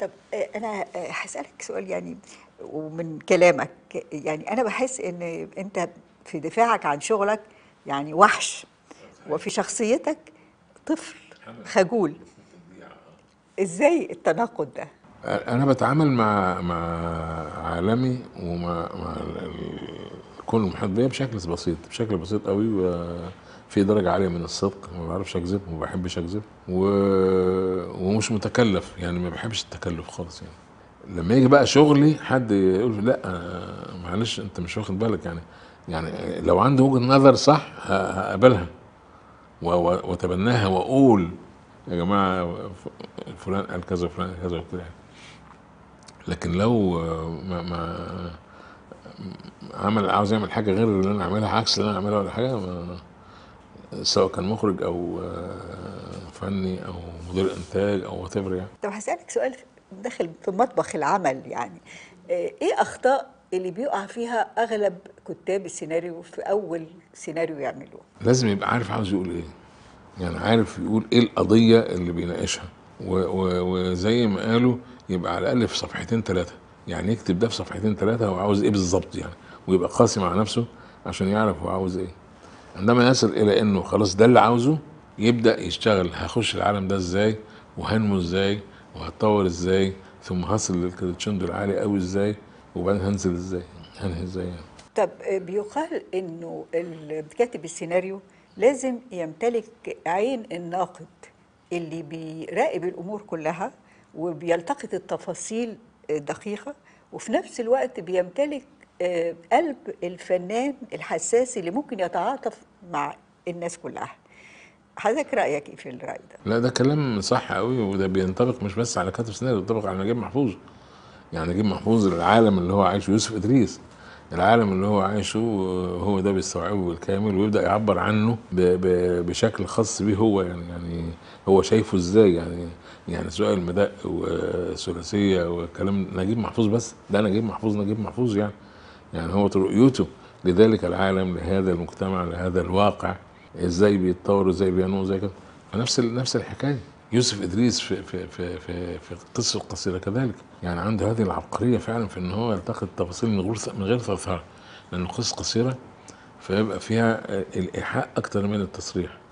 طب آه، انا آه، هسالك سؤال يعني ومن كلامك يعني انا بحس ان انت في دفاعك عن شغلك يعني وحش وفي شخصيتك طفل خجول ازاي التناقض ده انا بتعامل مع مع عالمي ومع مع الكون المحيط بيا بشكل بسيط بشكل بسيط قوي و في درجه عاليه من الصدق ما بعرفش اكذب وما بحبش اكذب و... ومش متكلف يعني ما بحبش التكلف خالص يعني لما يجي بقى شغلي حد يقول لا آه، معلش انت مش واخد بالك يعني يعني لو عندي وجهه نظر صح هقبلها واتبناها واقول يا جماعه فلان قال كذا وفلان قال كذا يعني لكن لو آه، ما, ما عمل عاوز يعمل حاجه غير اللي انا عاملها عكس اللي انا عاملها ولا حاجه ما سواء كان مخرج او آه، فني او مدير انتاج او وات يعني طب هسالك سؤال داخل في مطبخ العمل يعني آه، ايه اخطاء اللي بيقع فيها اغلب كتاب السيناريو في اول سيناريو يعملوه لازم يبقى عارف عاوز يقول ايه يعني عارف يقول ايه القضيه اللي بيناقشها وزي ما قالوا يبقى على الاقل في صفحتين ثلاثه يعني يكتب ده في صفحتين ثلاثه هو عاوز ايه بالظبط يعني ويبقى قاسي مع نفسه عشان يعرف هو عاوز ايه عندما يصل الى انه خلاص ده اللي عاوزه يبدا يشتغل هخش العالم ده ازاي وهنمو ازاي وهتطور ازاي ثم هصل للكريتشندو العالي قوي ازاي وبعدين هنزل ازاي هنهي ازاي يعني. طب بيقال انه كاتب السيناريو لازم يمتلك عين الناقد اللي بيراقب الامور كلها وبيلتقط التفاصيل دقيقه وفي نفس الوقت بيمتلك آه، قلب الفنان الحساس اللي ممكن يتعاطف مع الناس كلها حضرتك رايك ايه في الراي ده لا ده كلام صح قوي وده بينطبق مش بس على كاتب سنان بينطبق على نجيب محفوظ يعني نجيب محفوظ العالم اللي هو عايشه يوسف ادريس العالم اللي هو عايشه آه، هو ده بيستوعبه بالكامل ويبدا يعبر عنه بشكل خاص به هو يعني يعني هو شايفه ازاي يعني يعني سواء المدق والثلاثيه والكلام نجيب محفوظ بس ده نجيب محفوظ نجيب محفوظ يعني يعني هو رؤيته لذلك العالم لهذا المجتمع لهذا الواقع ازاي بيتطور ازاي بينمو ازاي كده نفس نفس الحكايه يوسف ادريس في في في في, في قصه قصيره كذلك يعني عنده هذه العبقريه فعلا في ان هو يلتقط تفاصيل من غير من غير تظهر لان القصص قصيره فيبقى فيها الايحاء اكثر من التصريح